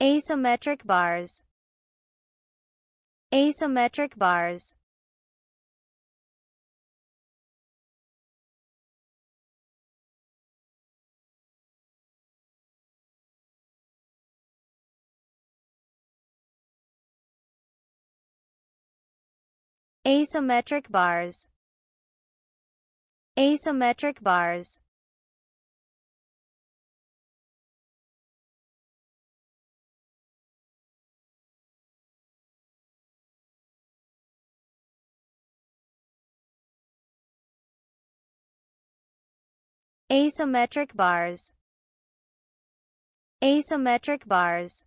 Asymmetric bars Asymmetric bars Asymmetric bars Asymmetric bars Asymmetric bars Asymmetric bars